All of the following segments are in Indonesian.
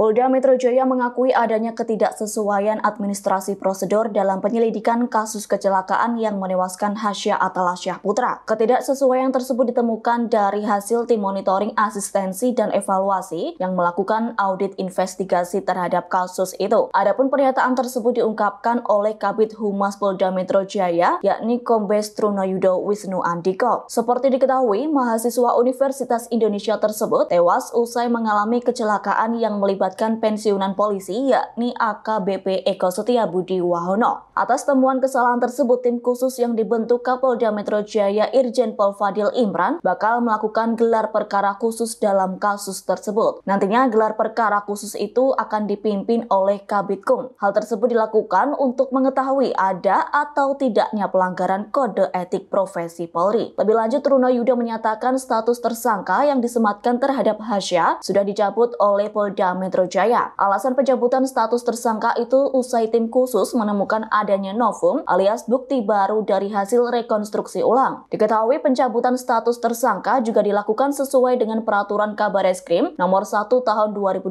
Polda Metro Jaya mengakui adanya ketidaksesuaian administrasi prosedur dalam penyelidikan kasus kecelakaan yang menewaskan Hasya Atalasyah Putra. Ketidaksesuaian tersebut ditemukan dari hasil tim monitoring asistensi dan evaluasi yang melakukan audit investigasi terhadap kasus itu. Adapun pernyataan tersebut diungkapkan oleh Kabit Humas Polda Metro Jaya, yakni Kombes Yudo Wisnu Andiko. Seperti diketahui, mahasiswa Universitas Indonesia tersebut tewas usai mengalami kecelakaan yang melibatkan melibatkan pensiunan polisi yakni AKBP Eko Setia Budi Wahono. Atas temuan kesalahan tersebut, tim khusus yang dibentuk Kapolda Metro Jaya Irjen Pol Fadil Imran bakal melakukan gelar perkara khusus dalam kasus tersebut. Nantinya gelar perkara khusus itu akan dipimpin oleh Kabitkum. Hal tersebut dilakukan untuk mengetahui ada atau tidaknya pelanggaran kode etik profesi Polri. Lebih lanjut, Truno Yuda menyatakan status tersangka yang disematkan terhadap Hasya sudah dicabut oleh Polda Metro Metro Jaya. Alasan pencabutan status tersangka itu usai tim khusus menemukan adanya novum alias bukti baru dari hasil rekonstruksi ulang. Diketahui pencabutan status tersangka juga dilakukan sesuai dengan peraturan Kabar Eskrim nomor 1 tahun 2022,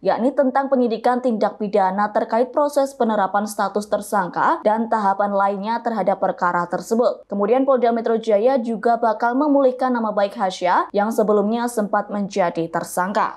yakni tentang penyidikan tindak pidana terkait proses penerapan status tersangka dan tahapan lainnya terhadap perkara tersebut. Kemudian Polda Metro Jaya juga bakal memulihkan nama baik Hasya yang sebelumnya sempat menjadi tersangka.